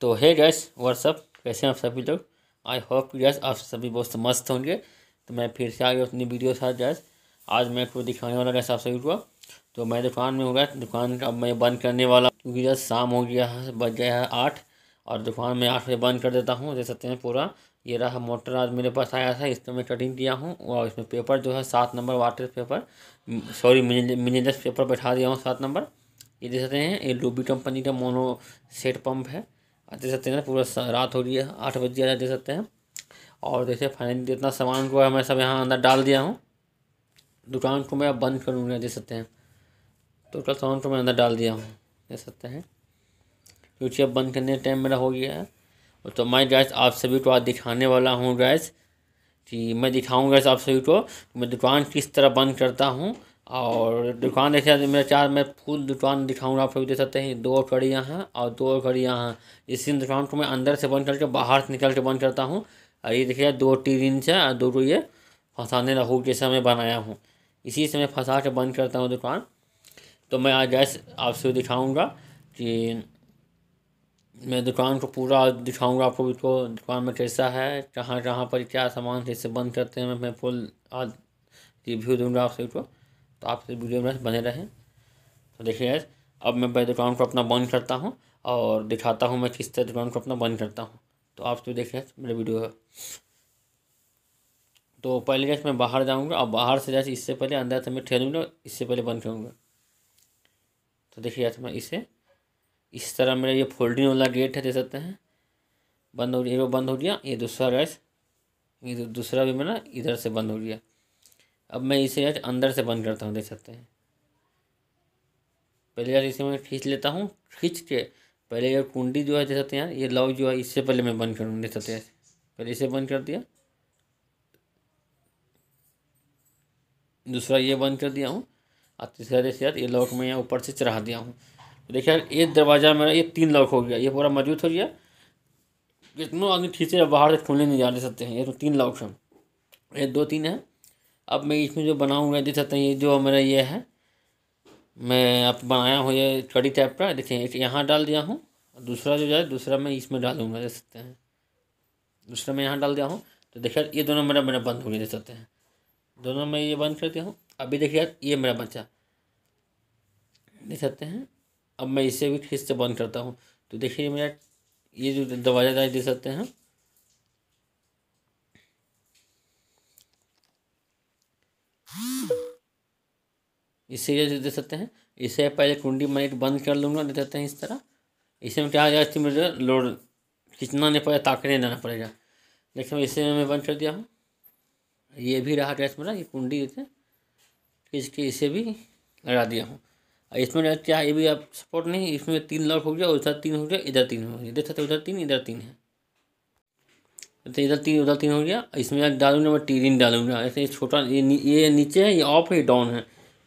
तो है gas WhatsApp कैसे हैं आप सभी लोग आई होप गैस आप सभी बहुत मस्त होंगे तो मैं फिर से आ गया अपनी वीडियो साथ गैस आज मैं आपको दिखाने वाला गैस आप सभी को तो मैं दुकान में होगा दुकान अब मैं बंद करने वाला क्योंकि गैस शाम हो गया है बज गया है आठ और दुकान में आठ बजे बंद कर देता हूँ दे सकते हैं पूरा ये रहा मोटर आज मेरे पास आया था इसको मैं कटिंग किया हूँ और इसमें पेपर जो है सात नंबर वाटर पेपर सॉरी मिनिलेस पेपर बैठा दिया हूँ सात नंबर ये दे सकते हैं ये लूबी कंपनी का मोनो सेट पम्प है देख सकते हैं ना पूरा रात हो रही है आठ बज गया देख सकते हैं और देखिए फाइनली जितना सामान को मैं सब यहाँ अंदर डाल दिया हूँ दुकान को मैं बंद करूँगा देख सकते हैं टोटल तो सामान को मैं अंदर डाल दिया हूँ देख सकते हैं क्योंकि अब बंद करने का टाइम मेरा हो गया है तो मैं गैस आप सभी को आज दिखाने वाला हूँ गैस कि मैं दिखाऊँगा आप सभी को मैं दुकान किस तरह बंद करता हूँ और दुकान देखिए सकते मेरे चार मैं फूल दुकान दिखाऊंगा आप लोग देख सकते हैं दो घड़ियाँ यहाँ और दो घड़ियाँ यहाँ इसी दुकान को मैं अंदर से बंद करके बाहर से निकल के बंद करता हूँ और ये देखिए दो टी रिंच है और दो को ये फंसाने का जैसे जैसा मैं बनाया हूँ इसी से मैं फंसा के बंद करता हूँ दुकान तो मैं आज गैस आपसे दिखाऊँगा कि मैं दुकान को पूरा दिखाऊँगा आपको इसको दुकान में कैसा है कहाँ कहाँ पर क्या सामान कैसे बंद करते हैं मैं फुल आज रिव्यू दूँगा आप उसको तो आप वीडियो में बने रहें तो देखिए अब मैं दुकान को अपना बंद करता हूँ और दिखाता हूँ मैं किस तरह दुकान को अपना बंद करता हूँ तो आप तो देखिए मेरे वीडियो है तो पहले जैसे मैं बाहर जाऊँगा और बाहर से जैसे इससे पहले अंदर से मैं ठहरूँगा इससे पहले बंद करूँगा तो देखिए जैसे मैं इसे इस तरह मेरा ये फोल्डिंग वाला गेट है दे सकते हैं बंद हो गया ये बंद हो गया ये दूसरा गैस ये दूसरा भी मेरा इधर से बंद हो गया अब मैं इसे आज अंदर से बंद करता हूँ देख सकते हैं पहले यार इसे मैं खींच लेता हूँ खींच के पहले यार कुंडी जो है देख सकते हैं यार ये लॉक जो है इससे पहले मैं बंद करूँ देख सकते हैं पहले इसे बंद कर दिया दूसरा ये बंद कर दिया हूँ और तीसरा देख यार ये लॉक में यहाँ ऊपर से चढ़ा दिया हूँ देखिए यार ये दरवाज़ा मेरा ये तीन लॉक हो गया ये पूरा मजबूत हो गया कितनों आदमी खींचे बाहर से खोलने नहीं जा सकते हैं ये तो तीन लॉक हैं ये दो तीन है अब मैं इसमें जो बनाऊँगा देख सकते हैं ये जो मेरा ये है मैं आप बनाया हूँ ये कड़ी टाइप का देखें एक यहाँ डाल दिया हूँ दूसरा जो जाए दूसरा मैं इसमें डालूँगा देख सकते हैं दूसरा मैं यहाँ डाल दिया हूँ तो देखिए ये दोनों मेरा मेरा बंद हो गया देख सकते हैं दोनों मैं ये बंद कर दिया हूँ अभी देखिए ये मेरा बच्चा देख सकते हैं अब मैं इसे भी फिर से बंद करता हूँ तो देखिए मेरा ये जो दरवाज़ा देख सकते हैं इसे ये दे सकते हैं इसे पहले मैं एक बंद कर लूँगा दे देते हैं इस तरह इसे में क्या जाती मुझे लोड खींचना नहीं पड़ेगा नहीं देना पड़ेगा देखिए इसे मैं बंद कर दिया हूँ ये भी रहा ड्रेस मेरा ये कुंडी इसे खींच के इसे भी लगा दिया हूँ और इसमें क्या ये भी आप सपोर्ट नहीं इसमें तीन लॉक हो गया उधर तीन हो गया इधर तीन हो गया देख सकते उधर तीन इधर तीन है तो इधर तीन उधर तीन हो गया इसमें डालूंगा मैं टीरिन डालूंगा ऐसे छोटा ये ये नीचे है ये ऑफ है डाउन है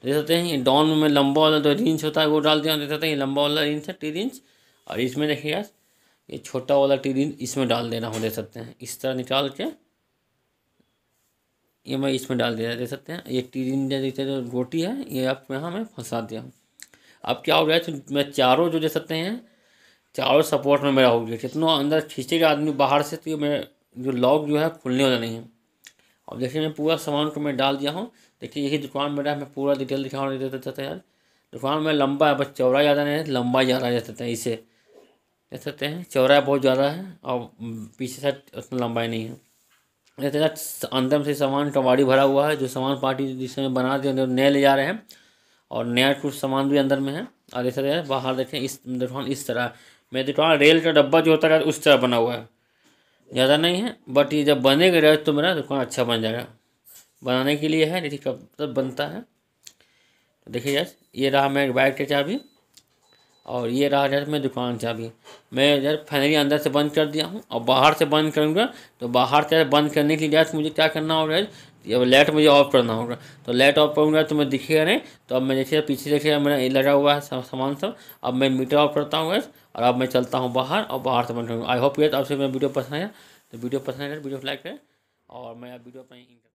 दे सकते हैं ये डाउन में लंबा वाला जो रिंच होता है वो डाल दिया देख सकते हैं ये लंबा वाला रिंच है टी रिंच और इसमें देखिएगा ये छोटा वाला टी रिंच इसमें डाल देना हो दे सकते हैं इस तरह निकाल के ये मैं इसमें डाल दे रहा दे सकते हैं ये टी रिंच जैसे जो गोटी है ये आप यहाँ मैं फंसा दिया हूँ अब क्या हो गया तो मैं चारों जो दे सकते हैं चारों सपोर्ट में मेरा हो गया कितना अंदर खींचेगा आदमी बाहर से तो ये मेरा जो लॉक जो है खुलने वाला नहीं है अब देखिए मैं पूरा सामान को मैं डाल दिया हूँ देखिए यही दुकान मेरा मैं पूरा डिटेल दिखा दे देता था यार दुकान में लंबा है बस चौड़ा ज़्यादा नहीं है लंबा ज़्यादा जा सकता हैं इसे कह सकते हैं चौड़ा बहुत ज़्यादा है और पीछे से उतना लंबाई नहीं है जैसे अंदर से सामान कबाड़ी भरा हुआ है जो सामान पार्टी जिसमें बना दिया नए ले जा रहे हैं और नया कुछ सामान भी अंदर में है और जैसे बाहर देखें इस दुकान इस तरह मेरी दुकान रेल का डब्बा जो होता है उस तरह बना हुआ है ज़्यादा नहीं है बट ये जब बनेगा रस तो मेरा दुकान अच्छा बन जाएगा बनाने के लिए है देखिए कब तक बनता है तो देखिए यार ये रहा मैं बाइक की चाबी और ये रहा जैसे मैं दुकान चाबी मैं यार फाइनली अंदर से बंद कर दिया हूँ और बाहर से बंद करूँगा तो बाहर से बंद करने के लिए जैसे मुझे क्या करना होगा अब लाइट मुझे ऑफ करना होगा तो लाइट ऑफ करूँगा तो मैं दिखेगा नहीं तो अब मैं जैसे पीछे देखिए मैंने लगा हुआ है सामान सब अब मैं मीटर ऑफ करता हूँ और अब मैं चलता हूँ बाहर और बाहर से बंद आई होप ये आपसे मेरा वीडियो पसंद आया तो वीडियो पसंद आया वीडियो लाइक करें और मैं अब वीडियो अपना